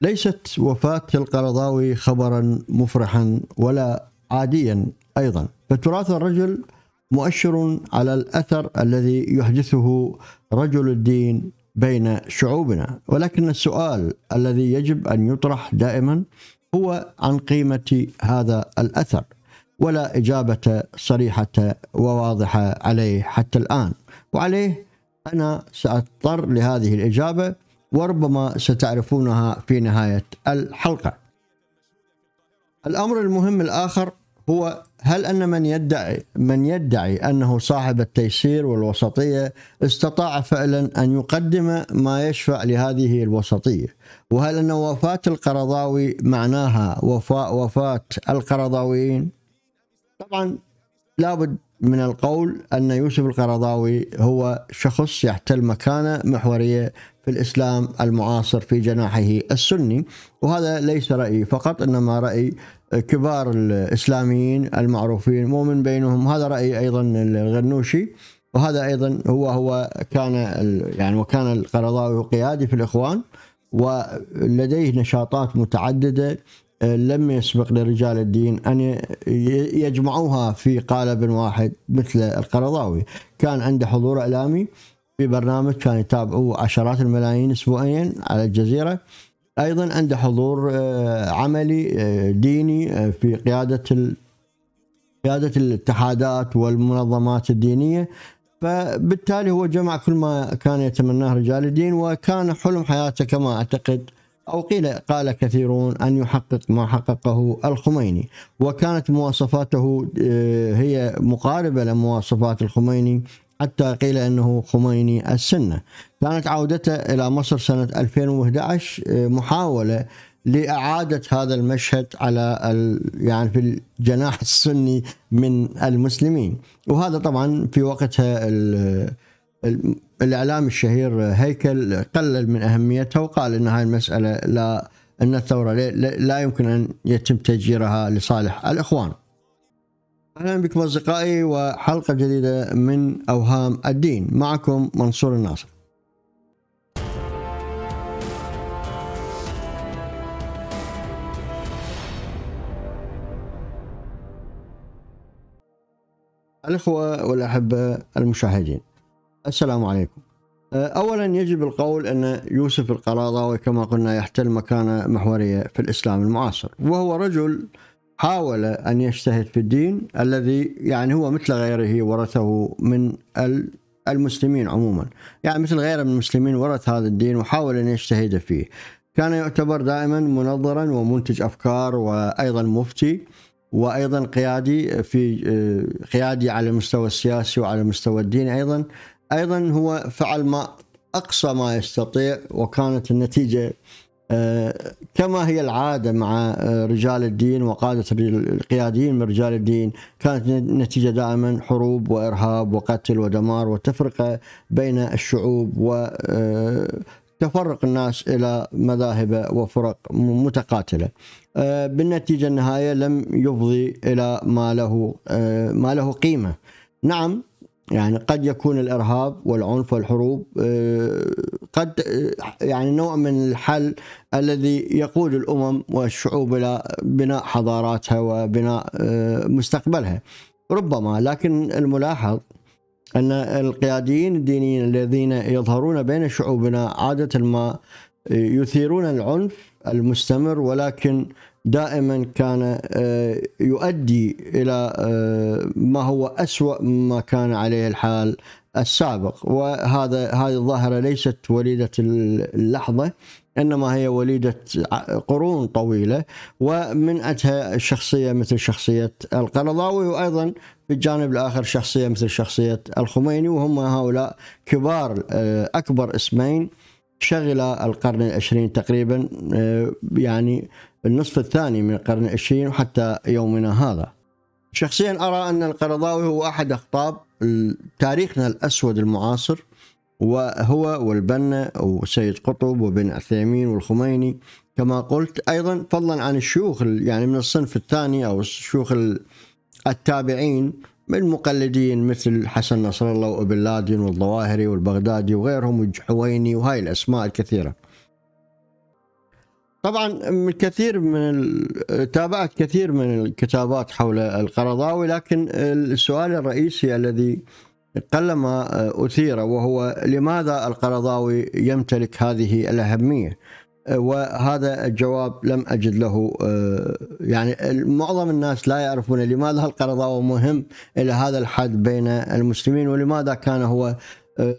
ليست وفاة القرضاوي خبرا مفرحا ولا عاديا أيضا فتراث الرجل مؤشر على الأثر الذي يحدثه رجل الدين بين شعوبنا ولكن السؤال الذي يجب أن يطرح دائما هو عن قيمة هذا الأثر ولا إجابة صريحة وواضحة عليه حتى الآن وعليه أنا سأضطر لهذه الإجابة وربما ستعرفونها في نهاية الحلقة. الأمر المهم الآخر هو هل أن من يدعي من يدعي أنه صاحب التيسير والوسطية استطاع فعلا أن يقدم ما يشفع لهذه الوسطية وهل أن وفاة القرضاوي معناها وفاء وفاة القرضاويين طبعا لابد من القول أن يوسف القرضاوي هو شخص يحتل مكانة محورية في الإسلام المعاصر في جناحه السني وهذا ليس رأيي فقط إنما رأي كبار الإسلاميين المعروفين ومن بينهم هذا رأي أيضا الغنوشي وهذا أيضا هو هو كان يعني وكان القرضاوي قيادي في الإخوان ولديه نشاطات متعددة لم يسبق لرجال الدين أن يجمعوها في قالب واحد مثل القرضاوي كان عنده حضور إعلامي في برنامج كان يتابعوه عشرات الملايين أسبوعيا على الجزيرة أيضا عنده حضور آه، عملي آه، ديني آه، في قيادة قيادة الاتحادات والمنظمات الدينية فبالتالي هو جمع كل ما كان يتمناه رجال الدين وكان حلم حياته كما أعتقد أو قيل قال كثيرون أن يحقق ما حققه الخميني وكانت مواصفاته آه، هي مقاربة لمواصفات الخميني حتى قيل أنه خميني السنة كانت عودته إلى مصر سنة 2011 آه، محاولة لإعادة هذا المشهد على يعني في الجناح السني من المسلمين وهذا طبعا في وقتها الإعلام الشهير هيكل قلل من أهميتها وقال أن هذه المسألة لا أن الثورة لا يمكن أن يتم تجيرها لصالح الإخوان أهلا بكم أصدقائي وحلقة جديدة من أوهام الدين معكم منصور الناصر الأخوة والأحبة المشاهدين السلام عليكم أه، أولا يجب القول أن يوسف القراضاوي كما قلنا يحتل مكانة محورية في الإسلام المعاصر وهو رجل حاول أن يجتهد في الدين الذي يعني هو مثل غيره ورثه من المسلمين عموما يعني مثل غيره من المسلمين ورث هذا الدين وحاول أن يجتهد فيه كان يعتبر دائما منظرا ومنتج أفكار وأيضا مفتي وأيضا قيادي في أه، قيادي على المستوى السياسي وعلى المستوى الديني أيضا ايضا هو فعل ما اقصى ما يستطيع وكانت النتيجه آه، كما هي العاده مع آه، رجال الدين وقاده القياديين من رجال الدين كانت النتيجه دائما حروب وارهاب وقتل ودمار وتفرقه بين الشعوب وتفرق آه، الناس الى مذاهب وفرق متقاتله. بالنتيجه النهائيه لم يفضي الى ما له ما له قيمه. نعم يعني قد يكون الارهاب والعنف والحروب آه، قد آه، يعني نوع من الحل الذي يقود الامم والشعوب الى بناء حضاراتها وبناء آه، مستقبلها ربما لكن الملاحظ ان القياديين الدينيين الذين يظهرون بين شعوبنا عاده ما يثيرون العنف المستمر ولكن دائما كان آه، يؤدي الى آه، ما هو اسوا مما كان عليه الحال السابق وهذا هذه الظاهره ليست وليده اللحظه انما هي وليده قرون طويله ومنأتها شخصيه مثل شخصيه القرضاوي وايضا في الجانب الاخر شخصيه مثل شخصيه الخميني وهم هؤلاء كبار آه، اكبر اسمين شغل القرن العشرين تقريبا آه، يعني النصف الثاني من القرن العشرين وحتى يومنا هذا شخصيا أرى أن القرضاوي هو أحد أخطاب تاريخنا الأسود المعاصر وهو والبنا وسيد قطب وبن عثيمين والخميني كما قلت أيضا فضلا عن الشيوخ يعني من الصنف الثاني أو الشيوخ التابعين من مقلدين مثل حسن نصر الله وابن لادن والظواهري والبغدادي وغيرهم والجحويني وهاي الاسماء الكثيره. طبعا من كثير من تابعت كثير من الكتابات حول القرضاوي لكن السؤال الرئيسي الذي قلما آه، اثير وهو لماذا القرضاوي يمتلك هذه الاهميه؟ وهذا الجواب لم اجد له آه، يعني معظم الناس لا يعرفون لماذا القرضاوي مهم الى هذا الحد بين المسلمين ولماذا كان هو آه،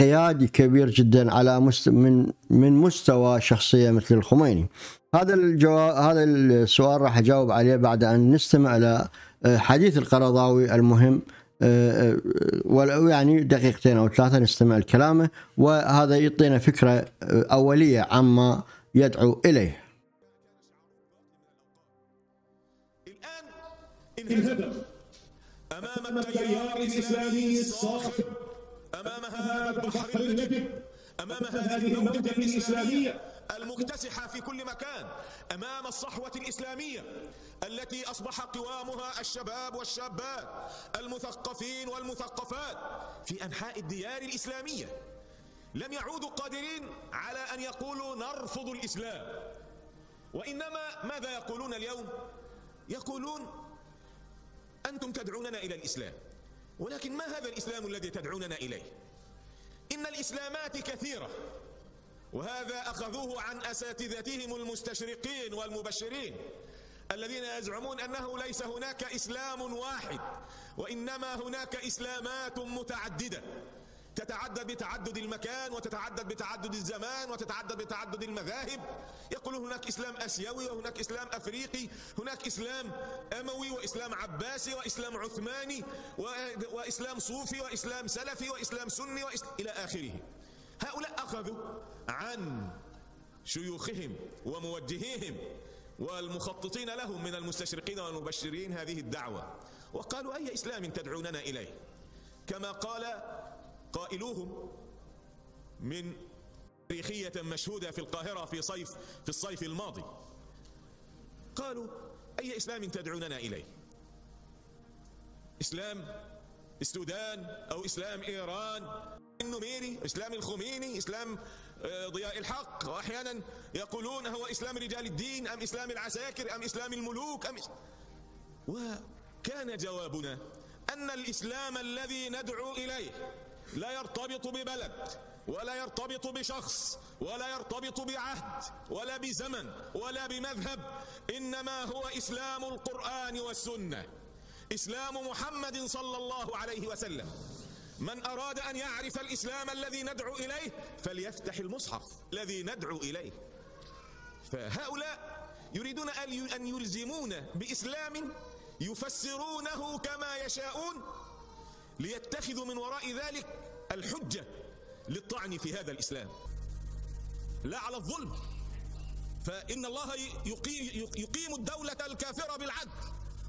قيادي كبير جدا على من من مستوى شخصيه مثل الخميني. هذا الجواب هذا السؤال راح اجاوب عليه بعد ان نستمع الى آه، حديث القرضاوي المهم ولو يعني دقيقتين او ثلاثه نستمع لكلامه وهذا يعطينا فكره اوليه عما يدعو اليه. الان انهدم امام التيار الاسلامي الصاخب امام هذا البحر النجم امام هذه الموجه الاسلاميه المكتسحة في كل مكان أمام الصحوة الإسلامية التي أصبح قوامها الشباب والشابات المثقفين والمثقفات في أنحاء الديار الإسلامية لم يعودوا قادرين على أن يقولوا نرفض الإسلام وإنما ماذا يقولون اليوم؟ يقولون أنتم تدعوننا إلى الإسلام ولكن ما هذا الإسلام الذي تدعوننا إليه؟ إن الإسلامات كثيرة وهذا أخذوه عن أساتذتهم المستشرقين والمبشرين الذين يزعمون أنه ليس هناك إسلام واحد وإنما هناك إسلامات متعددة تتعدد بتعدد المكان وتتعدد بتعدد الزمان وتتعدد بتعدد المذاهب يقولون هناك إسلام أسيوي وهناك إسلام أفريقي هناك إسلام أموي وإسلام عباسي وإسلام عثماني وإسلام صوفي وإسلام سلفي وإسلام سني وإسلام إلى آخره هؤلاء أخذوا عن شيوخهم وموجهيهم والمخططين لهم من المستشرقين والمبشرين هذه الدعوة وقالوا أي إسلام تدعوننا إليه كما قال قائلوهم من تاريخية مشهودة في القاهرة في صيف في الصيف الماضي قالوا أي إسلام تدعوننا إليه إسلام السودان أو إسلام إيران النميري إسلام الخميني إسلام آه، ضياء الحق وأحيانا يقولون هو إسلام رجال الدين أم إسلام العساكر أم إسلام الملوك أم إس... وكان جوابنا أن الإسلام الذي ندعو إليه لا يرتبط ببلد ولا يرتبط بشخص ولا يرتبط بعهد ولا بزمن ولا بمذهب إنما هو إسلام القرآن والسنة إسلام محمد صلى الله عليه وسلم من أراد أن يعرف الإسلام الذي ندعو إليه فليفتح المصحف الذي ندعو إليه فهؤلاء يريدون أن يلزمون بإسلام يفسرونه كما يشاءون ليتخذوا من وراء ذلك الحجة للطعن في هذا الإسلام لا على الظلم فإن الله يقيم الدولة الكافرة بالعدل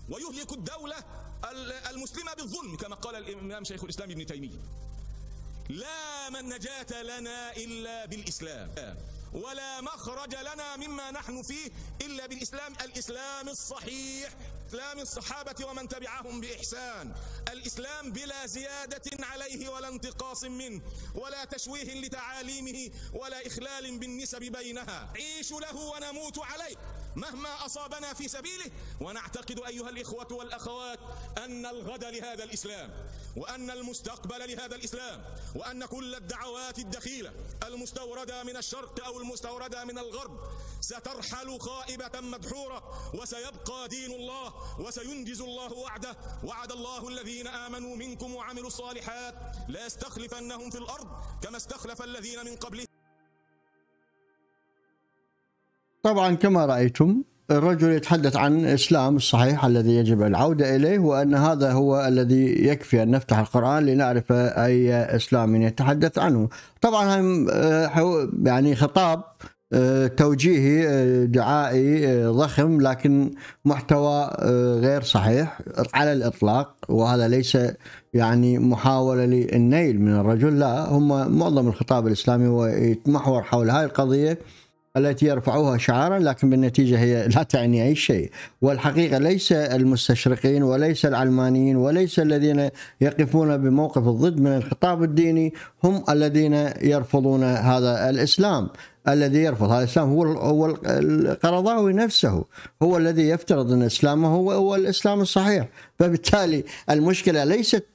ويهلك الدولة المسلمة بالظلم كما قال الإمام شيخ الإسلام ابن تيمية لا من نجاة لنا إلا بالإسلام ولا مخرج لنا مما نحن فيه إلا بالإسلام الإسلام الصحيح إسلام الصحابة ومن تبعهم بإحسان الإسلام بلا زيادة عليه ولا انتقاص منه ولا تشويه لتعاليمه ولا إخلال بالنسب بينها عيش له ونموت عليه مهما أصابنا في سبيله ونعتقد أيها الإخوة والأخوات أن الغد لهذا الإسلام وأن المستقبل لهذا الإسلام وأن كل الدعوات الدخيلة المستوردة من الشرق أو المستوردة من الغرب سترحل خائبة مدحورة وسيبقى دين الله وسينجز الله وعده وعد الله الذين آمنوا منكم وعملوا الصالحات لا يستخلفنهم في الأرض كما استخلف الذين من قبلهم طبعا كما رأيتم الرجل يتحدث عن الإسلام الصحيح الذي يجب العودة إليه وأن هذا هو الذي يكفي أن نفتح القرآن لنعرف أي إسلام يتحدث عنه طبعا آه، يعني خطاب آه، توجيهي آه، دعائي ضخم لكن محتوى غير صحيح على الاطلاق وهذا ليس يعني محاوله للنيل من الرجل لا هم معظم الخطاب الاسلامي هو يتمحور حول هذه القضيه التي يرفعوها شعارا لكن بالنتيجة هي لا تعني أي شيء والحقيقة ليس المستشرقين وليس العلمانيين وليس الذين يقفون بموقف الضد من الخطاب الديني هم الذين يرفضون هذا الإسلام الذي يرفض هذا الاسلام هو هو القرضاوي نفسه هو الذي يفترض ان اسلامه هو هو الاسلام الصحيح فبالتالي المشكله ليست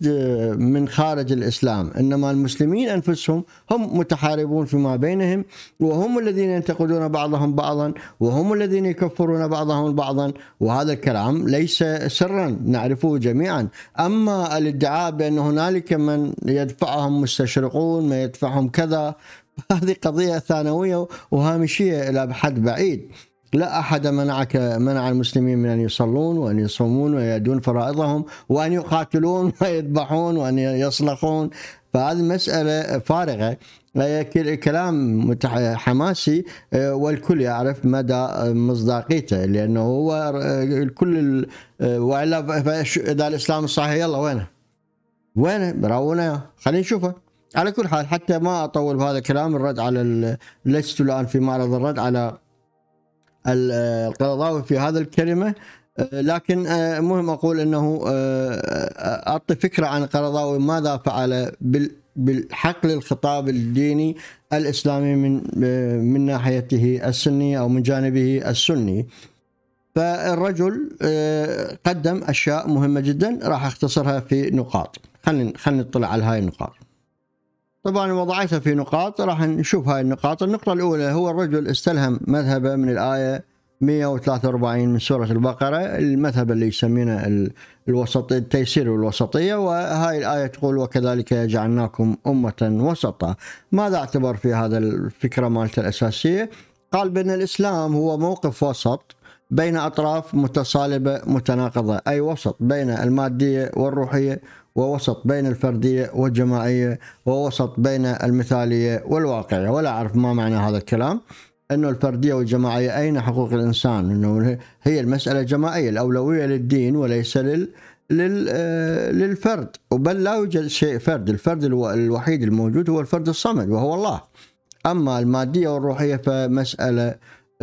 من خارج الاسلام انما المسلمين انفسهم هم متحاربون فيما بينهم وهم الذين ينتقدون بعضهم بعضا وهم الذين يكفرون بعضهم بعضا وهذا الكلام ليس سرا نعرفه جميعا اما الادعاء بان هنالك من يدفعهم مستشرقون من يدفعهم كذا هذه قضية ثانوية وهامشية إلى حد بعيد لا أحد منعك منع المسلمين من أن يصلون وأن يصومون ويأدون فرائضهم وأن يقاتلون ويذبحون وأن يصلخون فهذه مسألة فارغة كلام حماسي آه، والكل يعرف مدى مصداقيته لأنه هو الكل آه، آه، وإلا إذا الإسلام صحيح يلا وينه وينه برونا خلينا نشوفه على كل حال حتى ما اطول بهذا الكلام الرد على لست الان في معرض الرد على القرضاوي في هذا الكلمه آه، لكن آه، مهم اقول انه آه، اعطي فكره عن القرضاوي ماذا فعل بالحقل الخطاب الديني الاسلامي من من ناحيته السنيه او من جانبه السني. فالرجل قدم اشياء مهمه جدا راح اختصرها في نقاط. خلينا خلينا نطلع على هاي النقاط. طبعا وضعتها في نقاط راح نشوف هاي النقاط النقطة الأولى هو الرجل استلهم مذهبه من الآية 143 من سورة البقرة المذهب اللي يسمينه الوسطي التيسير والوسطية وهاي الآية تقول وكذلك جعلناكم أمة وسطا ماذا اعتبر في هذا الفكرة مالته الأساسية قال بأن الإسلام هو موقف وسط بين أطراف متصالبة متناقضة أي وسط بين المادية والروحية ووسط بين الفردية والجماعية ووسط بين المثالية والواقعية ولا أعرف ما معنى هذا الكلام أنه الفردية والجماعية أين حقوق الإنسان أنه هي المسألة جماعية الأولوية للدين وليس لل آه، للفرد بل لا يوجد شيء فرد الفرد الوحيد الموجود هو الفرد الصمد وهو الله أما المادية والروحية فمسألة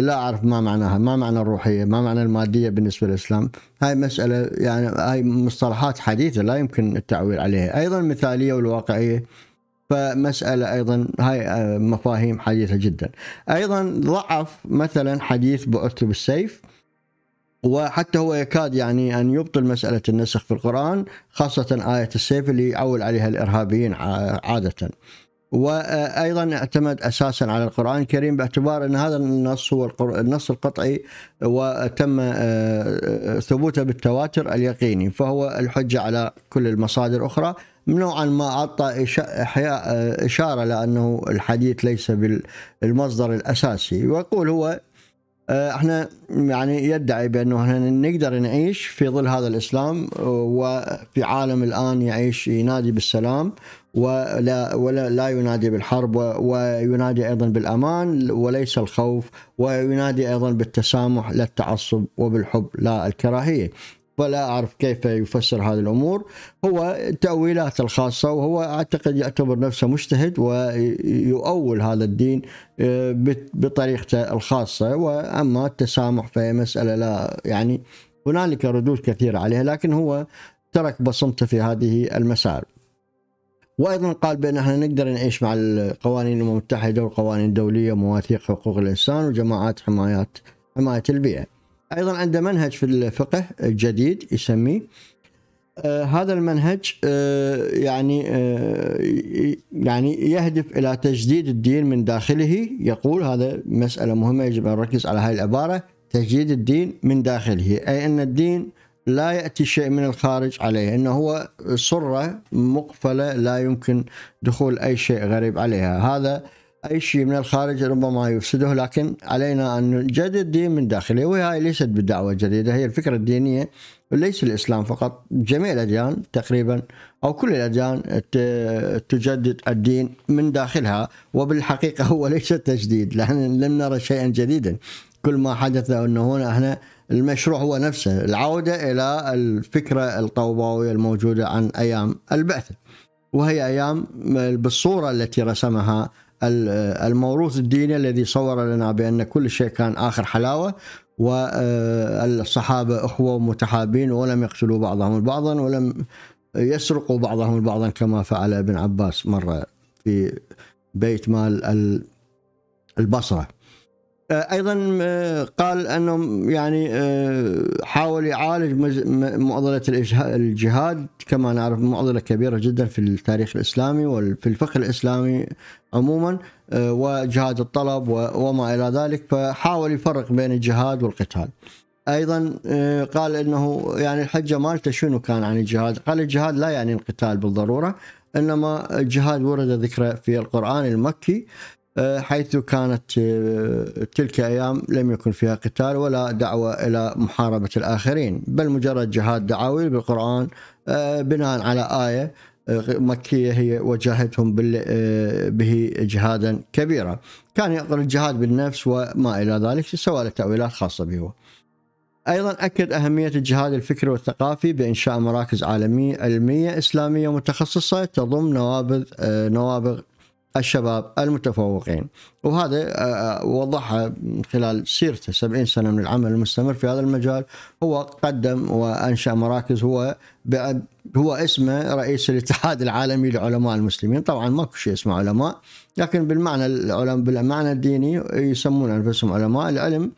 لا أعرف ما معناها ما معنى الروحية ما معنى المادية بالنسبة للإسلام هاي مسألة يعني هاي مصطلحات حديثة لا يمكن التعويل عليها أيضا المثالية والواقعية فمسألة أيضا هاي آه، مفاهيم حديثة جدا أيضا ضعف مثلا حديث بعثت بالسيف وحتى هو يكاد يعني أن يبطل مسألة النسخ في القرآن خاصة آية السيف اللي يعول عليها الإرهابيين عادة وايضا اعتمد اساسا على القران الكريم باعتبار ان هذا النص هو النص القطعي وتم آه، آه، ثبوته بالتواتر اليقيني فهو الحجه على كل المصادر الاخرى نوعا ما اعطى آه، اشاره لانه الحديث ليس بالمصدر الاساسي ويقول هو احنا يعني يدعي بانه احنا نقدر نعيش في ظل هذا الاسلام وفي عالم الان يعيش ينادي بالسلام ولا ولا لا ينادي بالحرب وينادي ايضا بالامان وليس الخوف وينادي ايضا بالتسامح لا التعصب وبالحب لا الكراهيه فلا اعرف كيف يفسر هذه الامور هو تاويلات الخاصه وهو اعتقد يعتبر نفسه مجتهد ويؤول هذا الدين آه، بطريقته الخاصه واما التسامح فهي مساله لا يعني هنالك ردود كثيره عليها لكن هو ترك بصمته في هذه المسائل وايضا قال بان احنا نقدر نعيش مع القوانين المتحده والقوانين الدوليه ومواثيق حقوق الانسان وجماعات حمايات حمايه البيئه. ايضا عنده منهج في الفقه الجديد يسميه آه هذا المنهج آه يعني آه يعني يهدف الى تجديد الدين من داخله يقول هذا مساله مهمه يجب ان نركز على هذه العباره تجديد الدين من داخله اي ان الدين لا ياتي شيء من الخارج عليه انه هو سره مقفله لا يمكن دخول اي شيء غريب عليها هذا اي شيء من الخارج ربما يفسده لكن علينا ان نجدد دين من داخله وهي ليست بدعوه جديده هي الفكره الدينيه ليس الاسلام فقط جميع الاديان تقريبا او كل الاديان تجدد الدين من داخلها وبالحقيقه هو ليس تجديد لان لم نرى شيئا جديدا كل ما حدث انه هنا احنا المشروع هو نفسه العودة إلى الفكرة الطوباوية الموجودة عن أيام البعثة وهي أيام بالصورة التي رسمها الموروث الديني الذي صور لنا بأن كل شيء كان آخر حلاوة والصحابة أخوة متحابين ولم يقتلوا بعضهم البعض ولم يسرقوا بعضهم البعض كما فعل ابن عباس مرة في بيت مال البصرة آه، ايضا آه، قال انه يعني آه، حاول يعالج معضله الجهاد كما نعرف معضله كبيره جدا في التاريخ الاسلامي وفي الفقه الاسلامي عموما وجهاد الطلب وما الى ذلك فحاول يفرق بين الجهاد والقتال. ايضا قال انه يعني الحجه مالته شنو كان عن الجهاد؟ قال الجهاد لا يعني القتال بالضروره انما الجهاد ورد ذكره في القران المكي أه، حيث كانت أه، تلك الايام لم يكن فيها قتال ولا دعوه الى محاربه الاخرين بل مجرد جهاد دعاوي بالقران أه، بناء على ايه مكية هي وجاهدهم به جهادا كبيرا كان يقر الجهاد بالنفس وما إلى ذلك سواء لتأويلات خاصة به أيضا أكد أهمية الجهاد الفكري والثقافي بإنشاء مراكز عالمية علمية إسلامية متخصصة تضم نوابغ نوابغ الشباب المتفوقين وهذا آه، آه، وضحها من خلال سيرته 70 سنة من العمل المستمر في هذا المجال هو قدم وأنشأ مراكز هو هو اسمه رئيس الاتحاد العالمي لعلماء المسلمين طبعا ماكو شيء اسمه علماء لكن بالمعنى العلماء بالمعنى الديني يسمون أنفسهم علماء العلم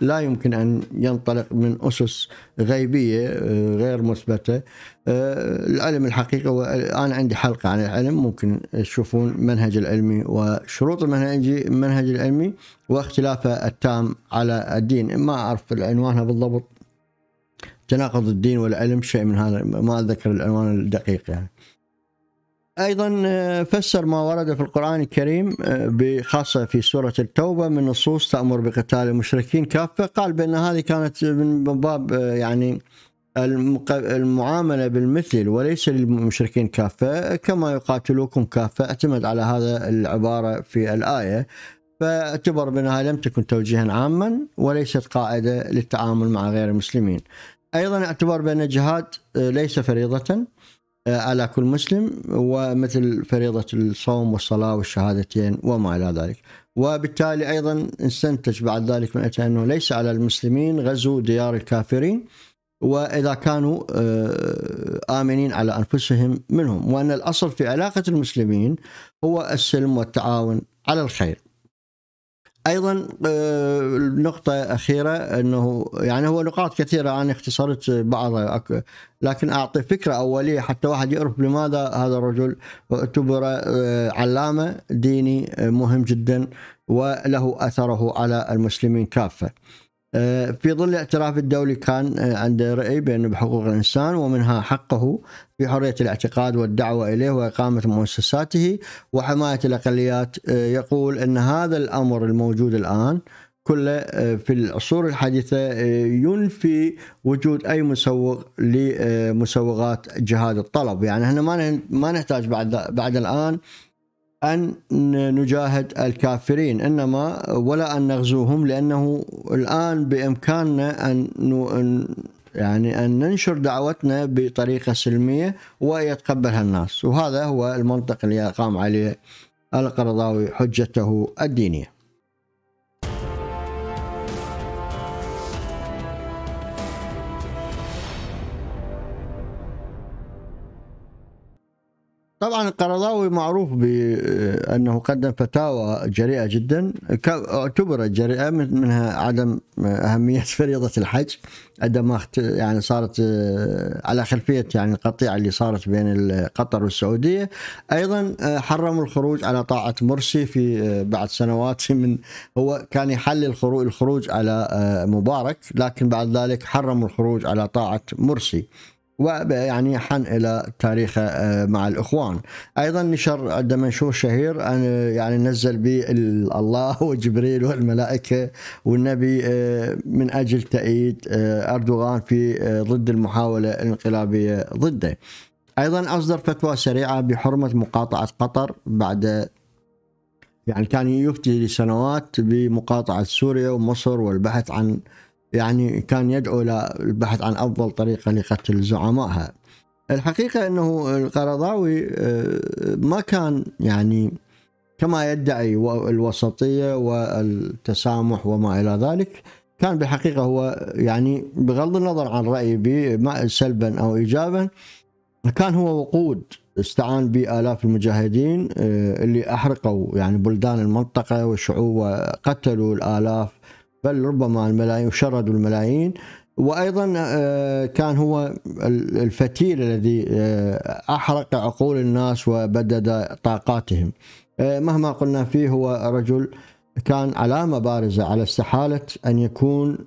لا يمكن أن ينطلق من أسس غيبية آه، غير مثبتة آه، العلم الحقيقي وأنا عندي حلقة عن العلم ممكن تشوفون المنهج العلمي وشروط المنهج المنهج العلمي واختلافه التام على الدين ما أعرف عنوانها بالضبط تناقض الدين والعلم شيء من هذا ما اذكر العنوان الدقيق يعني ايضا آه، فسر ما ورد في القران الكريم آه، بخاصه في سوره التوبه من نصوص تامر بقتال المشركين كافه قال بان هذه كانت من باب آه، يعني المعامله بالمثل وليس للمشركين كافه كما يقاتلوكم كافه اعتمد على هذا العباره في الايه فاعتبر بانها لم تكن توجيها عاما وليست قاعده للتعامل مع غير المسلمين. ايضا اعتبر بان الجهاد ليس فريضه آه، على كل مسلم ومثل فريضة الصوم والصلاة والشهادتين وما إلى ذلك وبالتالي أيضا استنتج بعد ذلك من أتى أنه ليس على المسلمين غزو ديار الكافرين وإذا كانوا آه، آمنين على أنفسهم منهم وأن الأصل في علاقة المسلمين هو السلم والتعاون على الخير ايضا آه، نقطة أخيرة أنه يعني هو نقاط كثيرة أنا اختصرت بعضها لكن أعطي فكرة أولية حتى واحد يعرف لماذا هذا الرجل اعتبر آه، علامة ديني آه، مهم جدا وله أثره على المسلمين كافة. آه، في ظل الاعتراف الدولي كان آه، عنده رأي بأنه بحقوق الإنسان ومنها حقه في حرية الاعتقاد والدعوة إليه وإقامة مؤسساته وحماية الأقليات آه، يقول أن هذا الأمر الموجود الآن كله في العصور الحديثة ينفي وجود أي مسوغ لمسوغات جهاد الطلب يعني احنا ما ما نحتاج بعد بعد الآن أن نجاهد الكافرين إنما ولا أن نغزوهم لأنه الآن بإمكاننا أن يعني أن ننشر دعوتنا بطريقة سلمية ويتقبلها الناس وهذا هو المنطق اللي قام عليه القرضاوي حجته الدينية طبعا القرضاوي معروف بأنه آه، قدم فتاوى جريئة جدا اعتبرت جريئة منها عدم آه، أهمية فريضة الحج عندما يعني صارت آه، على خلفية يعني القطيعة اللي صارت بين قطر والسعودية أيضا حرموا الخروج على طاعة مرسي في بعد سنوات من هو كان يحل الخروج على مبارك لكن بعد ذلك حرموا الخروج على طاعة مرسي ويعني الى تاريخه آه، مع الاخوان ايضا نشر عندما منشور شهير يعني نزل به الله وجبريل والملائكه والنبي آه، من اجل تأييد آه، اردوغان في ضد المحاوله الانقلابيه ضده ايضا اصدر فتوى سريعه بحرمه مقاطعه قطر بعد يعني كان يفتي لسنوات بمقاطعه سوريا ومصر والبحث عن يعني كان يدعو الى البحث عن أفضل طريقة لقتل زعمائها الحقيقة أنه القرضاوي آه، ما كان يعني كما يدعي الوسطية والتسامح وما إلى ذلك كان بالحقيقة هو يعني بغض النظر عن رأيي سلبا أو إيجابا كان هو وقود استعان بآلاف المجاهدين آه، اللي أحرقوا يعني بلدان المنطقة والشعوب وقتلوا الآلاف بل ربما الملايين وشردوا الملايين وايضا آه، كان هو الفتيل الذي آه، احرق عقول الناس وبدد طاقاتهم آه، مهما قلنا فيه هو رجل كان علامه بارزه على استحاله ان يكون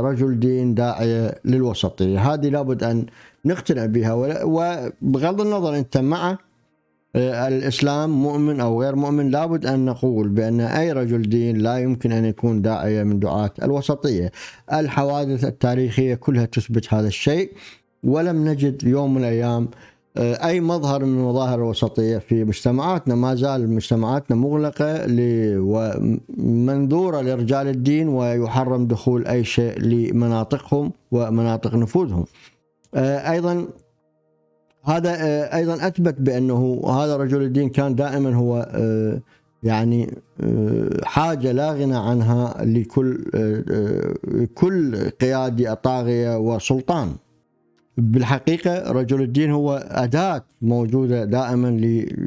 رجل دين داعيه للوسطيه هذه لابد ان نقتنع بها وبغض النظر انت معه آه، الإسلام مؤمن أو غير مؤمن لابد أن نقول بأن أي رجل دين لا يمكن أن يكون داعية من دعاة الوسطية الحوادث التاريخية كلها تثبت هذا الشيء ولم نجد يوم من الأيام آه، اي مظهر من مظاهر الوسطيه في مجتمعاتنا ما زال مجتمعاتنا مغلقه ومنذوره لرجال الدين ويحرم دخول اي شيء لمناطقهم ومناطق نفوذهم آه، ايضا هذا آه، ايضا اثبت بانه هذا رجل الدين كان دائما هو آه، يعني آه، حاجه لا غنى عنها لكل كل قيادي طاغيه وسلطان بالحقيقه رجل الدين هو اداه موجوده دائما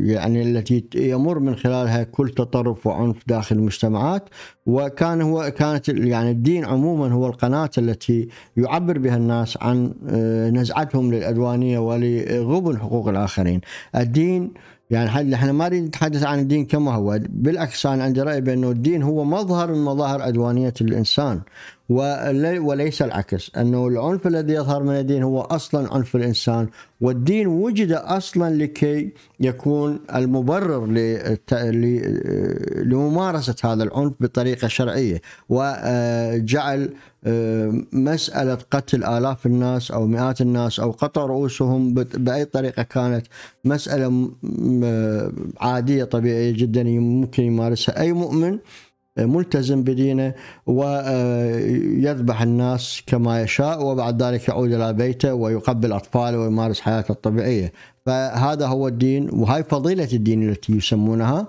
يعني التي يمر من خلالها كل تطرف وعنف داخل المجتمعات وكان هو كانت يعني الدين عموما هو القناه التي يعبر بها الناس عن آه، نزعتهم للعدوانيه ولغبن حقوق الاخرين. الدين يعني احنا ما نريد نتحدث عن الدين كما هو بالعكس انا عندي راي بانه الدين هو مظهر من مظاهر عدوانيه الانسان وليس العكس أنه العنف الذي يظهر من الدين هو أصلا عنف الإنسان والدين وجد أصلا لكي يكون المبرر لممارسة هذا العنف بطريقة شرعية وجعل آه، مسألة قتل آلاف الناس أو مئات الناس أو قطع رؤوسهم بأي طريقة كانت مسألة آه، عادية طبيعية جدا ممكن يمارسها أي مؤمن ملتزم بدينه ويذبح آه، الناس كما يشاء وبعد ذلك يعود إلى بيته ويقبل أطفاله ويمارس حياته الطبيعية فهذا هو الدين وهي فضيلة الدين التي يسمونها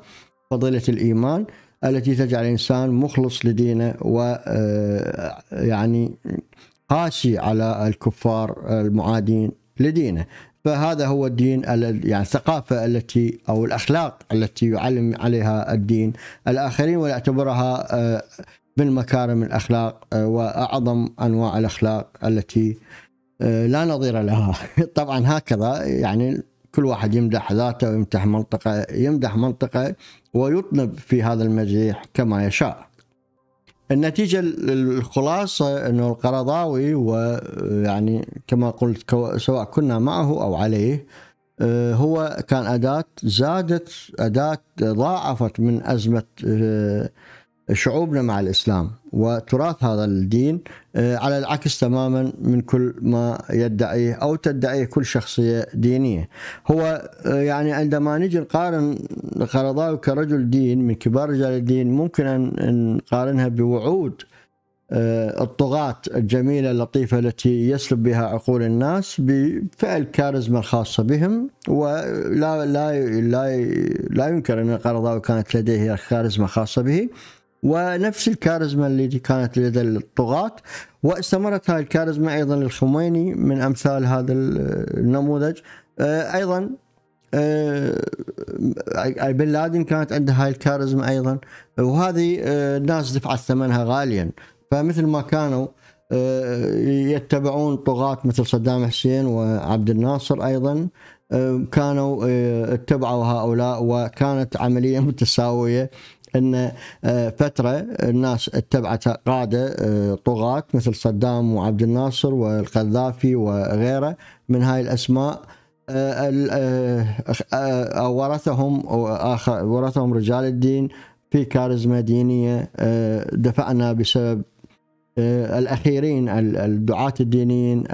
فضيلة الإيمان التي تجعل الإنسان مخلص لدينه و آه، يعني قاسي على الكفار المعادين لدينه فهذا هو الدين يعني الثقافة التي أو الأخلاق التي يعلم عليها الدين الآخرين ويعتبرها آه، من مكارم الأخلاق آه، وأعظم أنواع الأخلاق التي آه، لا نظير لها طبعا هكذا يعني كل واحد يمدح ذاته ويمدح منطقة يمدح منطقة ويطنب في هذا المزيح كما يشاء النتيجة الخلاصة أنه القرضاوي ويعني كما قلت سواء كنا معه أو عليه آه، هو كان أداة زادت أداة ضاعفت من أزمة آه، شعوبنا مع الاسلام وتراث هذا الدين آه، على العكس تماما من كل ما يدعيه او تدعيه كل شخصيه دينيه. هو آه، يعني عندما نجي نقارن قرضاوي كرجل دين من كبار رجال الدين ممكن ان نقارنها بوعود آه، الطغاة الجميلة اللطيفة التي يسلب بها عقول الناس بفعل كاريزما الخاصة بهم ولا لا لا لا ينكر أن القرضاوي كانت لديه كاريزما خاصة به ونفس الكاريزما اللي كانت لدى الطغاة واستمرت هاي الكاريزما أيضا للخميني من أمثال هذا النموذج آه، أيضا آه، آه، بن لادن كانت عنده هاي الكاريزما أيضا وهذه الناس دفعت ثمنها غاليا فمثل ما كانوا يتبعون طغاة مثل صدام حسين وعبد الناصر أيضا كانوا اتبعوا هؤلاء وكانت عملية متساوية ان آه، فتره الناس اتبعت قاده آه، طغاة مثل صدام وعبد الناصر والقذافي وغيره من هاي الاسماء آه، ورثهم ورثهم رجال الدين في كاريزما دينيه دفعنا بسبب آه، الاخيرين الدعاة الدينيين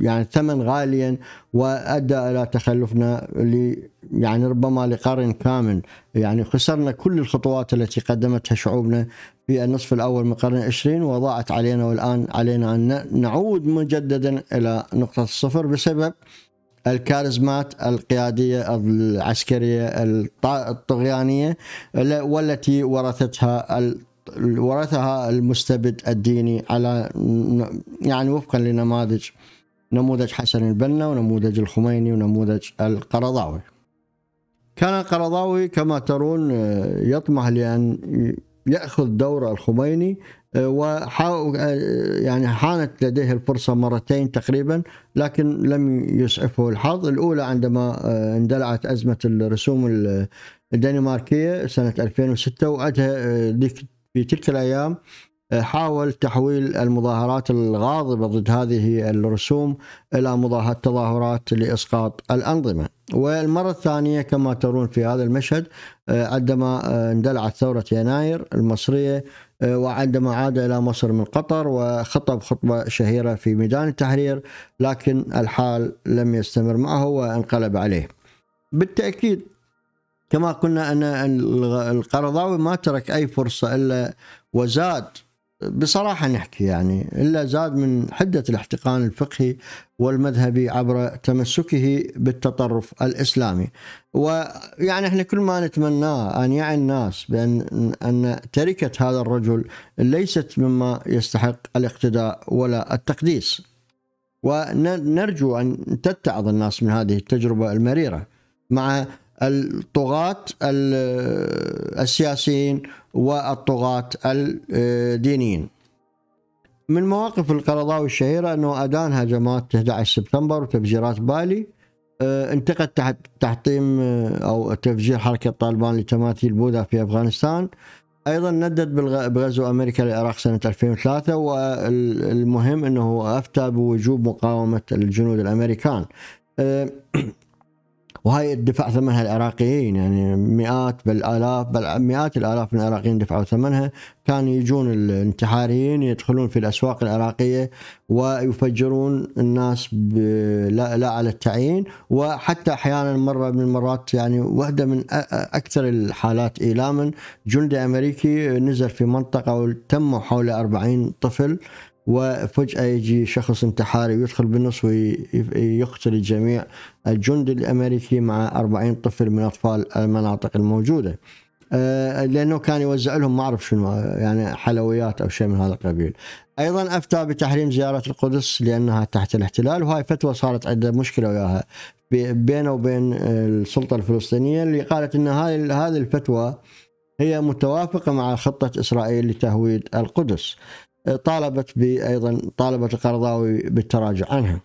يعني الثمن غاليا وادى الى تخلفنا ل يعني ربما لقرن كامل يعني خسرنا كل الخطوات التي قدمتها شعوبنا في النصف الاول من القرن العشرين وضاعت علينا والان علينا ان نعود مجددا الى نقطه الصفر بسبب الكاريزمات القياديه العسكريه الطغيانيه والتي ورثتها ورثها المستبد الديني على يعني وفقا لنماذج نموذج حسن البنا ونموذج الخميني ونموذج القرضاوي كان القرضاوي كما ترون آه، يطمح لأن يأخذ دور الخميني آه، وحاول آه، يعني حانت لديه الفرصة مرتين تقريبا لكن لم يسعفه الحظ الأولى عندما اندلعت أزمة الرسوم الدنماركية سنة 2006 وأتى في تلك الأيام آه، حاول تحويل المظاهرات الغاضبة ضد هذه الرسوم إلى تظاهرات لإسقاط الأنظمة والمرة الثانية كما ترون في هذا المشهد آه، عندما آه، اندلعت ثورة يناير المصرية وعندما عاد إلى مصر من قطر وخطب خطبة شهيرة في ميدان التحرير لكن الحال لم يستمر معه وانقلب عليه بالتأكيد كما قلنا أن القرضاوي ما ترك أي فرصة إلا وزاد بصراحة نحكي يعني إلا زاد من حدة الاحتقان الفقهي والمذهبي عبر تمسكه بالتطرف الإسلامي ويعني احنا كل ما نتمناه أن يعي الناس بأن أن تركة هذا الرجل ليست مما يستحق الاقتداء ولا التقديس ونرجو أن تتعظ الناس من هذه التجربة المريرة مع الطغاة السياسيين والطغاة الدينيين من مواقف القرضاوي الشهيرة أنه أدان هجمات 11 سبتمبر وتفجيرات بالي آه، انتقد تحت تحطيم آه، أو تفجير حركة طالبان لتماثيل بوذا في أفغانستان ايضا ندد بغزو امريكا للعراق سنه 2003 والمهم انه افتى بوجوب مقاومه الجنود الامريكان آه، وهاي الدفع ثمنها العراقيين يعني مئات بل آلاف بل مئات الآلاف من العراقيين دفعوا ثمنها كان يجون الانتحاريين يدخلون في الأسواق العراقية ويفجرون الناس لا, لا على التعيين وحتى أحيانا مرة من المرات يعني واحدة من أكثر الحالات إيلاما جندي أمريكي نزل في منطقة وتم حوله 40 طفل وفجأة يجي شخص انتحاري ويدخل بالنص ويقتل الجميع الجند الأمريكي مع 40 طفل من أطفال المناطق الموجودة آه، لأنه كان يوزع لهم ما أعرف شنو يعني حلويات أو شيء من هذا القبيل أيضا أفتى بتحريم زيارة القدس لأنها تحت الاحتلال وهاي فتوى صارت عنده مشكلة وياها بينه وبين السلطة الفلسطينية اللي قالت أن هذه الفتوى هي متوافقة مع خطة إسرائيل لتهويد القدس طالبت ايضا طالبت القرضاوي بالتراجع عنها.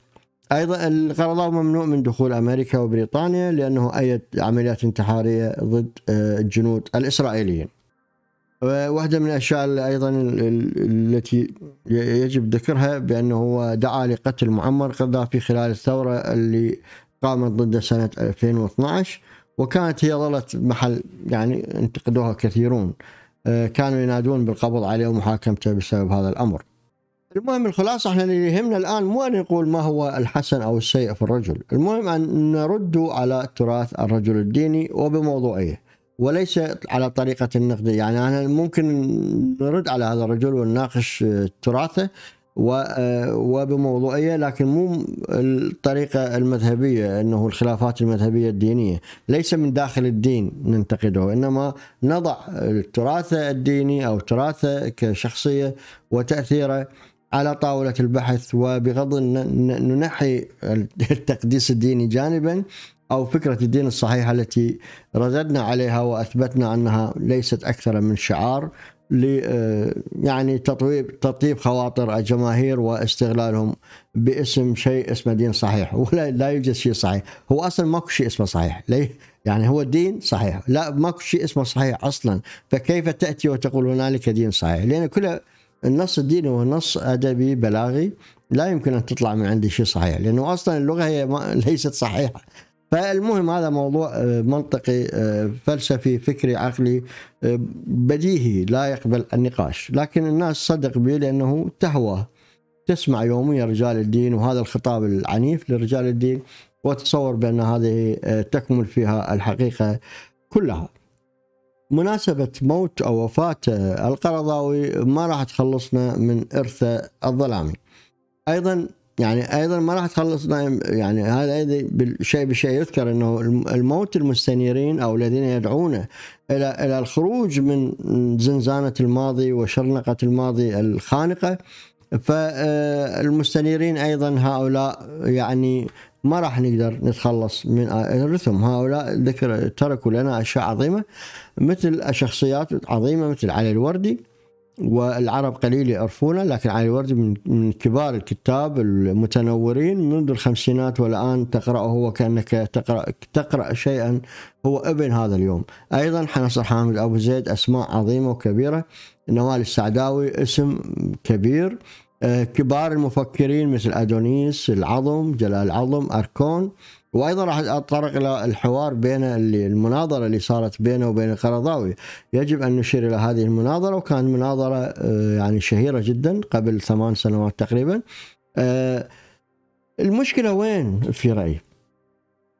ايضا القرضاوي ممنوع من دخول امريكا وبريطانيا لانه ايد عمليات انتحاريه ضد آه، الجنود الاسرائيليين. واحدة من الأشياء أيضا التي يجب ذكرها بأنه هو دعا لقتل معمر قذافي خلال الثورة اللي قامت ضده سنة 2012 وكانت هي ظلت محل يعني انتقدوها كثيرون آه، كانوا ينادون بالقبض عليه ومحاكمته بسبب هذا الامر. المهم الخلاصه احنا اللي يهمنا الان مو ان نقول ما هو الحسن او السيء في الرجل، المهم ان نرد على تراث الرجل الديني وبموضوعيه وليس على طريقه النقد، يعني انا ممكن نرد على هذا الرجل ونناقش تراثه آه، وبموضوعيه لكن مو الطريقه المذهبيه انه الخلافات المذهبيه الدينيه ليس من داخل الدين ننتقده انما نضع التراث الديني او تراثه كشخصيه وتاثيره على طاوله البحث وبغض ننحي التقديس الديني جانبا او فكره الدين الصحيحه التي رددنا عليها واثبتنا انها ليست اكثر من شعار ل آه، يعني تطويب تطيب خواطر الجماهير واستغلالهم باسم شيء اسمه دين صحيح ولا لا يوجد شيء صحيح هو اصلا ماكو شيء اسمه صحيح ليه يعني هو الدين صحيح لا ماكو شيء اسمه صحيح اصلا فكيف تاتي وتقول هنالك دين صحيح لان كل النص الديني هو نص ادبي بلاغي لا يمكن ان تطلع من عندي شيء صحيح لانه اصلا اللغه هي ليست صحيحه فالمهم هذا موضوع آه، منطقي آه، فلسفي فكري عقلي آه، بديهي لا يقبل النقاش لكن الناس صدق به لأنه تهوى تسمع يوميا رجال الدين وهذا الخطاب العنيف لرجال الدين وتصور بأن هذه تكمل فيها الحقيقة كلها مناسبة موت أو وفاة القرضاوي ما راح تخلصنا من إرثه الظلامي أيضا يعني ايضا ما راح تخلص دائم يعني هذا شيء بشيء يذكر انه الموت المستنيرين او الذين يدعون الى الى الخروج من زنزانه الماضي وشرنقه الماضي الخانقه فالمستنيرين آه، ايضا هؤلاء يعني ما راح نقدر نتخلص من آه، الرثم هؤلاء ذكر تركوا لنا اشياء عظيمه مثل شخصيات عظيمه مثل علي الوردي والعرب قليل يعرفونه لكن علي الوردي من كبار الكتاب المتنورين منذ الخمسينات والآن تقرأه وكأنك تقرأ, تقرأ شيئا هو ابن هذا اليوم أيضا حنصر حامد أبو زيد أسماء عظيمة وكبيرة نوال السعداوي اسم كبير آه، كبار المفكرين مثل ادونيس العظم جلال العظم اركون وايضا راح اتطرق الى الحوار بين اللي المناظره اللي صارت بينه وبين القرضاوي يجب ان نشير الى هذه المناظره وكانت مناظره آه، يعني شهيره جدا قبل ثمان سنوات تقريبا آه، المشكله وين في رايي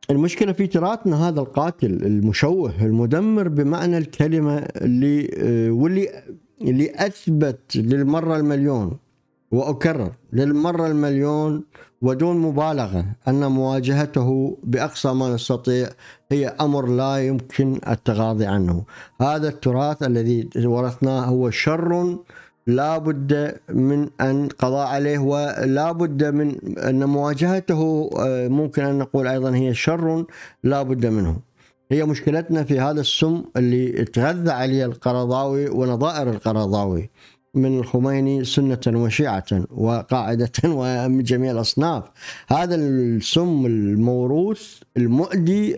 المشكله في تراثنا هذا القاتل المشوه المدمر بمعنى الكلمه اللي واللي اللي اثبت للمره المليون وأكرر للمرة المليون ودون مبالغة أن مواجهته بأقصى ما نستطيع هي أمر لا يمكن التغاضي عنه هذا التراث الذي ورثناه هو شر لا بد من أن قضاء عليه ولا بد من أن مواجهته آه، ممكن أن نقول أيضا هي شر لا بد منه هي مشكلتنا في هذا السم اللي تغذى عليه القرضاوي ونظائر القرضاوي من الخميني سنة وشيعة وقاعدة ومن جميع الأصناف هذا السم الموروث المؤدي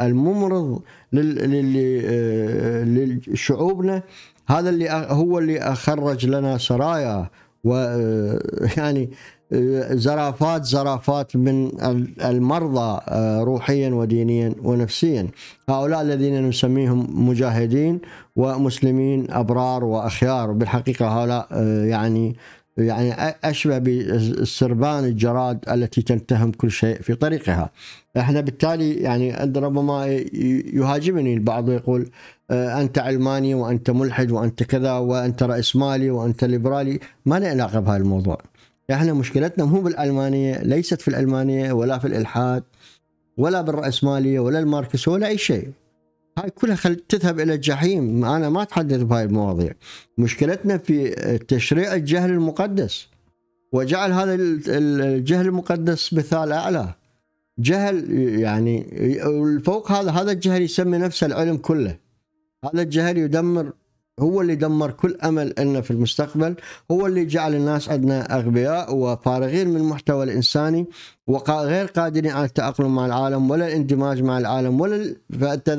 الممرض آه، لشعوبنا هذا اللي هو اللي أخرج لنا سرايا ويعني آه، زرافات زرافات من المرضى آه، روحيا ودينيا ونفسيا هؤلاء الذين نسميهم مجاهدين ومسلمين أبرار وأخيار بالحقيقة هؤلاء آه، يعني يعني أشبه بالسربان الجراد التي تنتهم كل شيء في طريقها احنا بالتالي يعني ربما يهاجمني البعض ويقول آه، انت علماني وانت ملحد وانت كذا وانت رأس مالي وانت ليبرالي ما لي علاقه بهذا الموضوع يعني احنا مشكلتنا مو بالالمانيه ليست في الالمانيه ولا في الالحاد ولا بالراسماليه ولا الماركس ولا اي شيء هاي كلها خل... تذهب الى الجحيم انا ما اتحدث بهاي المواضيع مشكلتنا في تشريع الجهل المقدس وجعل هذا الجهل المقدس مثال اعلى جهل يعني فوق هذا هذا الجهل يسمي نفسه العلم كله هذا الجهل يدمر هو اللي دمر كل امل لنا في المستقبل، هو اللي جعل الناس عندنا اغبياء وفارغين من المحتوى الانساني وغير قادرين على التاقلم مع العالم ولا الاندماج مع العالم ولا فانت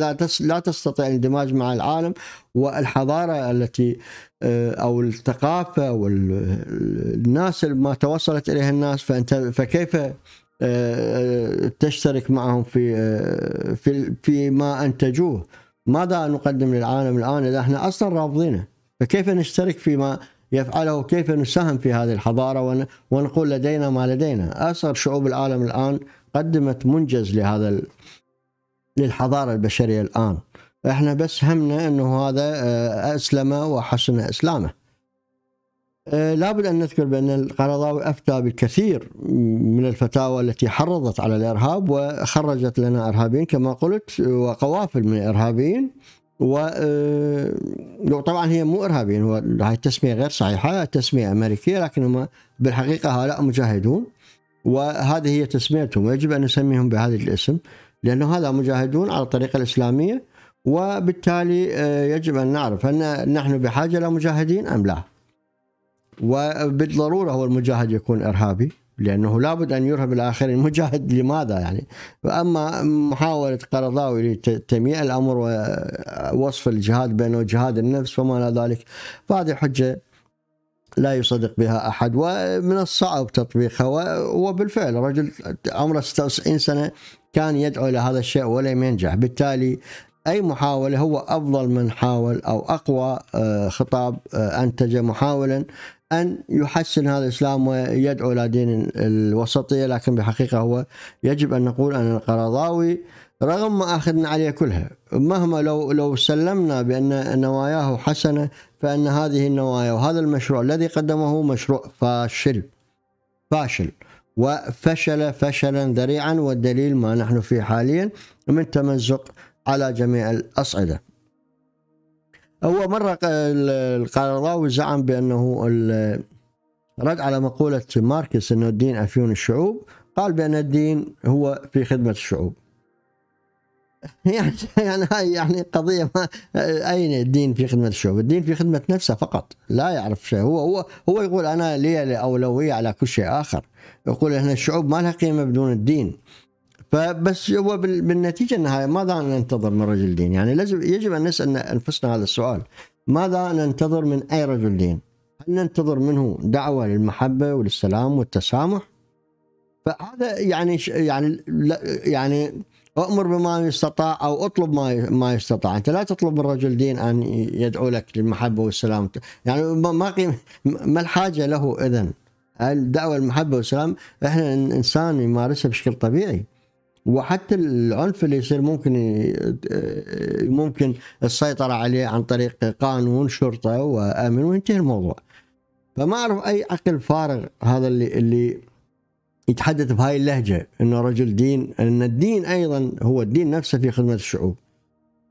لا تستطيع الاندماج مع العالم والحضاره التي آه، او الثقافه والناس ما توصلت اليها الناس فانت فكيف آه، آه، تشترك معهم في في فيما انتجوه ماذا نقدم للعالم الآن إذا احنا أصلا رافضينه فكيف نشترك فيما يفعله وكيف نساهم في هذه الحضارة ونقول لدينا ما لدينا أصغر شعوب العالم الآن قدمت منجز لهذا للحضارة البشرية الآن احنا بس همنا انه هذا آه، اسلم وحسن اسلامه آه، لابد أن نذكر بأن القرضاوي أفتى بالكثير من الفتاوى التي حرضت على الإرهاب وخرجت لنا إرهابيين كما قلت وقوافل من الإرهابيين وطبعا آه، هي مو إرهابيين هي هاي التسمية غير صحيحة تسمية أمريكية لكن هم بالحقيقة هؤلاء مجاهدون وهذه هي تسميتهم ويجب أن نسميهم بهذا الاسم لأنه هذا مجاهدون على الطريقة الإسلامية وبالتالي آه، يجب أن نعرف هل نحن بحاجة لمجاهدين أم لا وبالضروره هو المجاهد يكون ارهابي لانه لابد ان يرهب الاخرين المجاهد لماذا يعني اما محاوله قرضاوي لتمييع الامر ووصف الجهاد بانه جهاد النفس وما الى ذلك فهذه حجه لا يصدق بها احد ومن الصعب تطبيقها وبالفعل رجل عمره 96 سنه كان يدعو الى هذا الشيء ولم ينجح بالتالي اي محاوله هو افضل من حاول او اقوى آه، خطاب آه، انتج محاولا أن يحسن هذا الإسلام ويدعو إلى دين الوسطية لكن بحقيقة هو يجب أن نقول أن القرضاوي رغم ما أخذنا عليه كلها مهما لو لو سلمنا بأن نواياه حسنة فأن هذه النوايا وهذا المشروع الذي قدمه مشروع فاشل فاشل وفشل فشلا ذريعا والدليل ما نحن فيه حاليا من تمزق على جميع الأصعدة هو مرة القرضاوي زعم بأنه رد على مقولة ماركس أنه الدين أفيون الشعوب قال بأن الدين هو في خدمة الشعوب يعني يعني هاي يعني قضية ما أين الدين في خدمة الشعوب؟ الدين في خدمة نفسه فقط، لا يعرف شيء، هو هو هو يقول أنا لي أولوية على كل شيء آخر، يقول إحنا الشعوب ما لها قيمة بدون الدين، فبس هو بالنتيجه النهايه ماذا ننتظر من رجل دين؟ يعني لازم يجب ان نسال انفسنا هذا السؤال ماذا ننتظر من اي رجل دين؟ هل ننتظر منه دعوه للمحبه وللسلام والتسامح؟ فهذا يعني يعني يعني اؤمر بما يستطاع او اطلب ما ما يستطاع، انت لا تطلب من رجل دين ان يدعو لك للمحبه والسلام، يعني ما قيم ما الحاجه له اذا؟ الدعوه المحبه والسلام احنا الانسان يمارسها بشكل طبيعي. وحتى العنف اللي يصير ممكن ممكن السيطرة عليه عن طريق قانون شرطة وأمن وينتهي الموضوع فما أعرف أي عقل فارغ هذا اللي اللي يتحدث بهاي اللهجة إنه رجل دين إن الدين أيضا هو الدين نفسه في خدمة الشعوب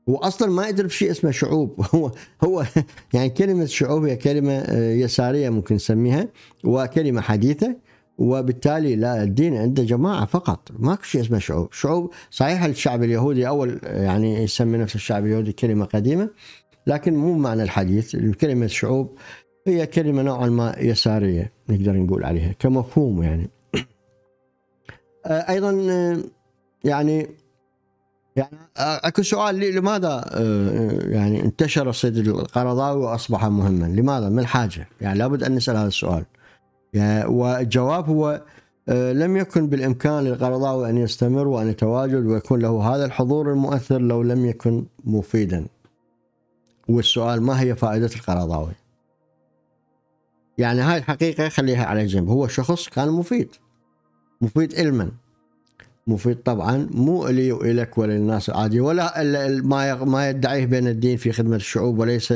هو اصلا ما يدري في شيء اسمه شعوب هو هو يعني كلمه شعوب هي كلمه يساريه ممكن نسميها وكلمه حديثه وبالتالي لا الدين عنده جماعة فقط ماكو شيء اسمه شعوب شعوب صحيح الشعب اليهودي أول يعني يسمي نفس الشعب اليهودي كلمة قديمة لكن مو معنى الحديث كلمة شعوب هي كلمة نوعا ما يسارية نقدر نقول عليها كمفهوم يعني أيضا يعني يعني اكو سؤال لي لماذا يعني انتشر الصيد القرضاوي واصبح مهما؟ لماذا؟ ما الحاجه؟ يعني لابد ان نسال هذا السؤال. يعني والجواب هو آه، لم يكن بالامكان للقرضاوي ان يستمر وان يتواجد ويكون له هذا الحضور المؤثر لو لم يكن مفيدا. والسؤال ما هي فائده القرضاوي؟ يعني هاي الحقيقه خليها على جنب، هو شخص كان مفيد. مفيد علما. مفيد طبعا مو لي والك وللناس العادي ولا ما ما يدعيه بين الدين في خدمه الشعوب وليس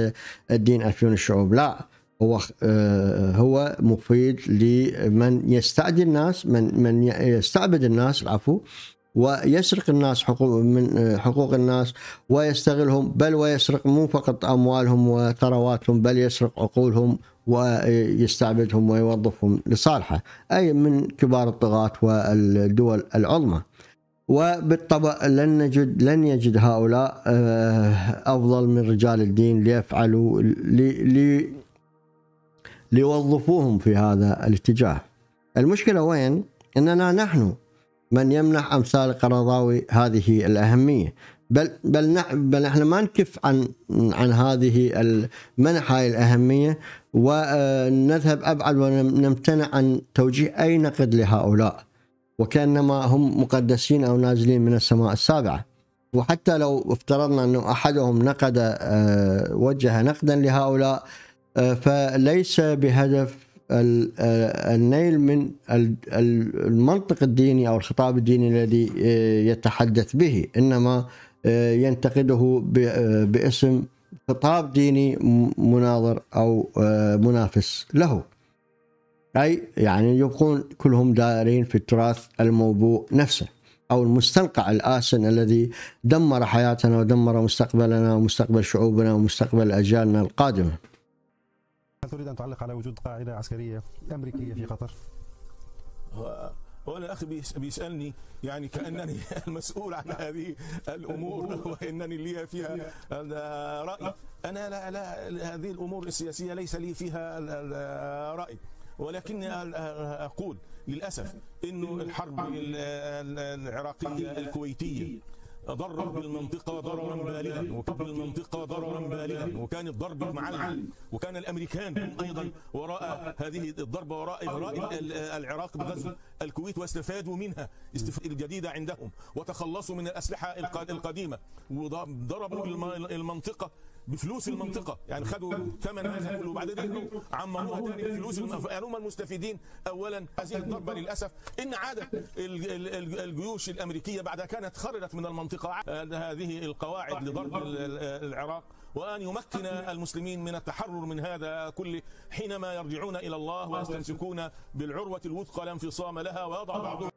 الدين افيون الشعوب، لا. هو آه، آه، هو مفيد لمن يستعدي الناس من من يستعبد الناس العفو ويسرق الناس حقوق من آه، حقوق الناس ويستغلهم بل ويسرق مو فقط اموالهم وثرواتهم بل يسرق عقولهم ويستعبدهم ويوظفهم لصالحه اي من كبار الطغاة والدول العظمى وبالطبع لن نجد لن يجد هؤلاء افضل من رجال الدين ليفعلوا لي ليوظفوهم في هذا الاتجاه المشكلة وين؟ أننا نحن من يمنح أمثال قرضاوي هذه الأهمية بل بل, بل نحن ما نكف عن عن هذه المنح هاي الأهمية ونذهب أبعد ونمتنع عن توجيه أي نقد لهؤلاء وكأنما هم مقدسين أو نازلين من السماء السابعة وحتى لو افترضنا أنه أحدهم نقد آه، وجه نقدا لهؤلاء فليس بهدف آه، النيل من المنطق الديني او الخطاب الديني الذي آه، يتحدث به انما آه، ينتقده باسم خطاب ديني مناظر او منافس له اي يعني يبقون كلهم دائرين في التراث الموبوء نفسه او المستنقع الاسن الذي دمر حياتنا ودمر مستقبلنا ومستقبل شعوبنا ومستقبل اجيالنا القادمه هل تريد أن تعلق على وجود قاعدة عسكرية أمريكية في قطر؟ وانا اخي بيسالني يعني كانني المسؤول عن نعم. هذه الامور وانني لي فيها راي انا لا لا هذه الامور السياسيه ليس لي فيها راي ولكني اقول للاسف انه الحرب العراقيه الكويتيه ضرر بالمنطقة ضررا بالغا وكان المنطقه ضررا بالغا وكان الضرب معلعا وكان الأمريكان أيضا وراء هذه الضربة وراء إغراء العراق بغزو الكويت واستفادوا منها الجديدة عندهم وتخلصوا من الأسلحة القديمة وضربوا المنطقة بفلوس المنطقه يعني خدوا ثمن هذا كله وبعدين ذلك عمروها بفلوس يعني هم المستفيدين اولا هذه الضربه للاسف ان عادت الجيوش الامريكيه بعد كانت خرجت من المنطقه هذه القواعد لضرب العراق وان يمكن المسلمين من التحرر من هذا كله حينما يرجعون الى الله ويستمسكون بالعروه الوثقى لا انفصام لها ويضع بعضهم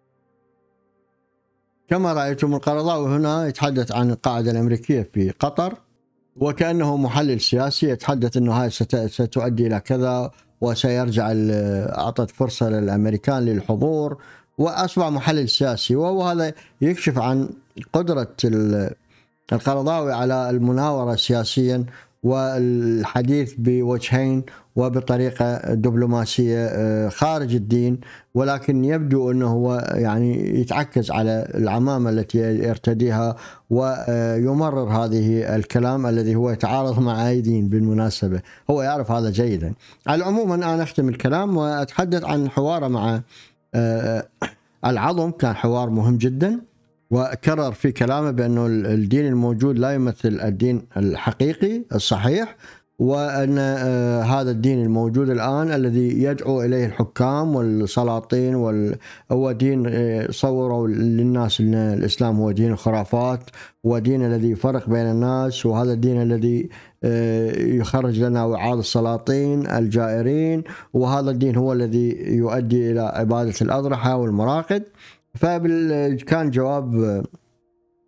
كما رأيتم القرضاوي هنا يتحدث عن القاعدة الأمريكية في قطر وكانه محلل سياسي يتحدث انه هاي ستؤدي الى كذا وسيرجع اعطت فرصه للامريكان للحضور واصبح محلل سياسي وهو هذا يكشف عن قدره القرضاوي على المناوره سياسيا والحديث بوجهين وبطريقه دبلوماسيه آه، خارج الدين ولكن يبدو انه هو يعني يتعكز على العمامه التي يرتديها ويمرر هذه الكلام الذي هو يتعارض مع اي دين بالمناسبه هو يعرف هذا جيدا على العموم انا اختم الكلام واتحدث عن حواره مع آه، آه، العظم كان حوار مهم جدا وكرر في كلامه بانه الدين الموجود لا يمثل الدين الحقيقي الصحيح وان آه، هذا الدين الموجود الان الذي يدعو اليه الحكام والسلاطين وال... هو دين آه، صوروا للناس ان الاسلام هو دين الخرافات ودين الذي يفرق بين الناس وهذا الدين الذي آه، يخرج لنا وعاد السلاطين الجائرين وهذا الدين هو الذي يؤدي الى عباده الاضرحه والمراقد فكان جواب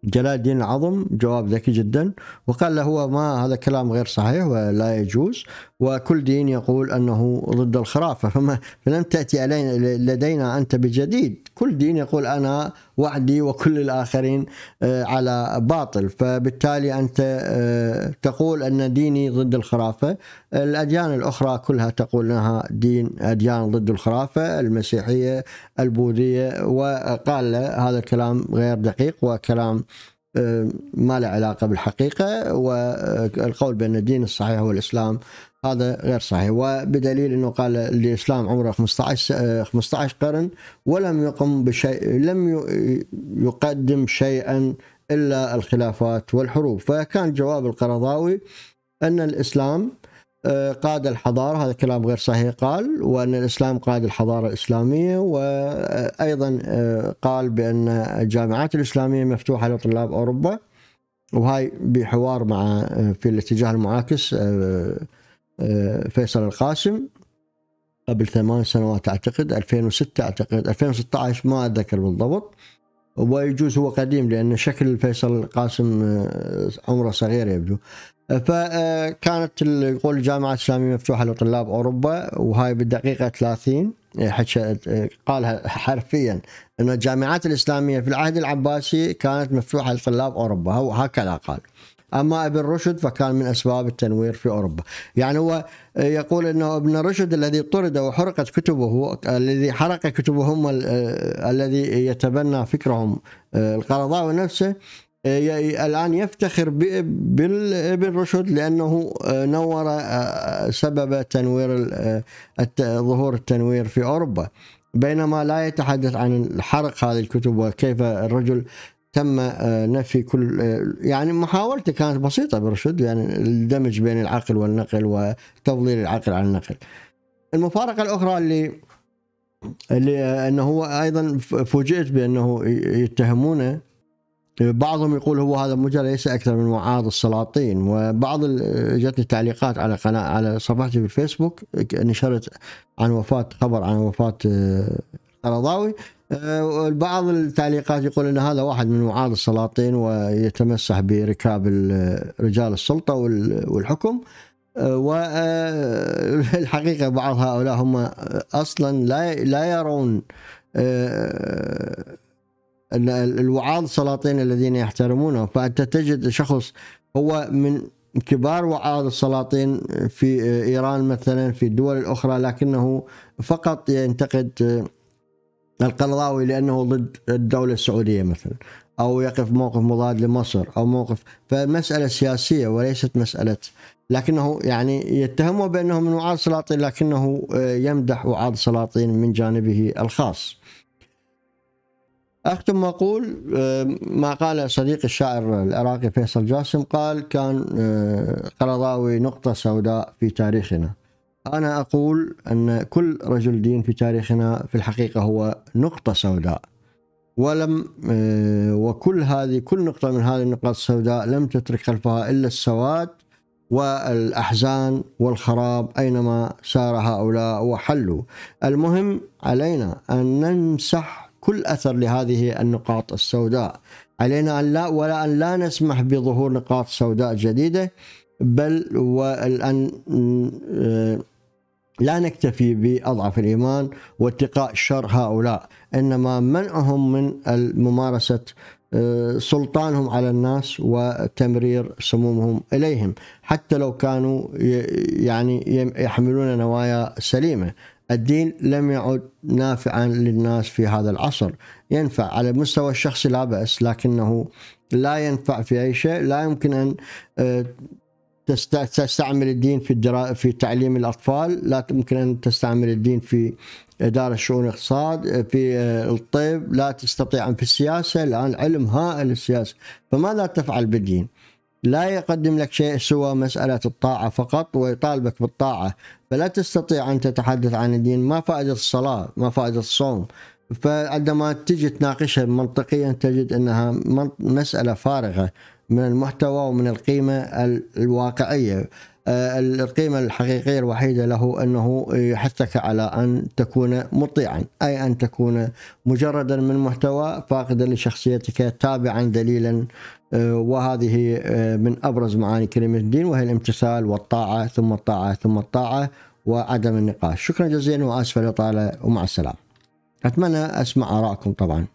جلال الدين العظم جواب ذكي جدا وقال له هو ما هذا كلام غير صحيح ولا يجوز وكل دين يقول انه ضد الخرافه فما فلم تاتي علينا لدينا انت بجديد كل دين يقول أنا وحدي وكل الآخرين آه، على باطل فبالتالي أنت آه، تقول أن ديني ضد الخرافة الأديان الأخرى كلها تقول أنها دين أديان ضد الخرافة المسيحية البوذية وقال هذا الكلام غير دقيق وكلام آه، ما له علاقة بالحقيقة والقول بأن الدين الصحيح هو الإسلام هذا غير صحيح وبدليل انه قال الاسلام عمره 15 15 آه، قرن ولم يقم بشيء لم يقدم شيئا الا الخلافات والحروب فكان جواب القرضاوي ان الاسلام آه، قاد الحضارة هذا كلام غير صحيح قال وأن الإسلام قاد الحضارة الإسلامية وأيضا آه، قال بأن الجامعات الإسلامية مفتوحة لطلاب أوروبا وهاي بحوار مع في الاتجاه المعاكس فيصل القاسم قبل ثمان سنوات اعتقد 2006 اعتقد 2016 ما اتذكر بالضبط ويجوز هو قديم لان شكل فيصل القاسم آه، عمره صغير يبدو فكانت آه، يقول الجامعه الاسلاميه مفتوحه لطلاب اوروبا وهاي بالدقيقه 30 آه، قالها حرفيا ان الجامعات الاسلاميه في العهد العباسي كانت مفتوحه لطلاب اوروبا هكذا قال أما ابن رشد فكان من أسباب التنوير في أوروبا يعني هو يقول أنه ابن رشد الذي طرد وحرقت كتبه الذي حرق كتبهم آه، الذي يتبنى فكرهم آه، القرضاوي نفسه آه، الآن يفتخر بابن رشد لأنه نور سبب تنوير ظهور التنوير في أوروبا بينما لا يتحدث عن حرق هذه الكتب وكيف الرجل تم آه، نفي كل آه، يعني محاولتي كانت بسيطه برشد يعني الدمج بين العقل والنقل وتفضيل العقل على النقل. المفارقه الاخرى اللي اللي آه، انه هو ايضا فوجئت بانه يتهمونه بعضهم يقول هو هذا مجرد ليس اكثر من معارض السلاطين وبعض جتني تعليقات على قناه على صفحتي في الفيسبوك نشرت عن وفاه خبر عن وفاه القرضاوي آه، بعض التعليقات يقول ان هذا واحد من وعاظ السلاطين ويتمسح بركاب رجال السلطه والحكم آه، والحقيقه آه، بعض هؤلاء هم اصلا لا لا يرون ان الوعاظ السلاطين الذين يحترمونه فانت تجد شخص هو من كبار وعاظ السلاطين في ايران مثلا في الدول الاخرى لكنه فقط ينتقد القرضاوي لانه ضد الدوله السعوديه مثلا او يقف موقف مضاد لمصر او موقف فالمساله سياسيه وليست مساله لكنه يعني يتهمه بانه من وعاد سلاطين لكنه آه، يمدح وعاد سلاطين من جانبه الخاص. اختم واقول آه، ما قال صديقي الشاعر العراقي فيصل جاسم قال كان آه، قرضاوي نقطه سوداء في تاريخنا. أنا أقول أن كل رجل دين في تاريخنا في الحقيقة هو نقطة سوداء ولم آه، وكل هذه كل نقطة من هذه النقاط السوداء لم تترك خلفها إلا السواد والأحزان والخراب أينما سار هؤلاء وحلوا المهم علينا أن نمسح كل أثر لهذه النقاط السوداء علينا أن لا ولا أن لا نسمح بظهور نقاط سوداء جديدة بل وأن آه، لا نكتفي بأضعف الإيمان واتقاء شر هؤلاء إنما منعهم من ممارسة آه، سلطانهم على الناس وتمرير سمومهم إليهم حتى لو كانوا يعني يحملون نوايا سليمة الدين لم يعد نافعا للناس في هذا العصر ينفع على المستوى الشخصي لا بأس لكنه لا ينفع في أي شيء لا يمكن أن آه، تستعمل الدين في الدرا... في تعليم الاطفال، لا يمكن ان تستعمل الدين في اداره شؤون الاقتصاد، في آه، الطب، لا تستطيع ان في السياسه، الان علم هائل السياسه، فماذا تفعل بالدين؟ لا يقدم لك شيء سوى مسألة الطاعة فقط ويطالبك بالطاعة فلا تستطيع أن تتحدث عن الدين ما فائدة الصلاة ما فائدة الصوم فعندما تجي تناقشها منطقيا تجد أنها مسألة فارغة من المحتوى ومن القيمة الواقعية آه، القيمة الحقيقية الوحيدة له أنه يحثك على أن تكون مطيعا أي أن تكون مجردا من محتوى فاقدا لشخصيتك تابعا ذليلا آه، وهذه آه، من أبرز معاني كلمة الدين وهي الامتثال والطاعة ثم الطاعة ثم الطاعة وعدم النقاش شكرا جزيلا وأسف لطالة ومع السلامة أتمنى أسمع آراءكم طبعا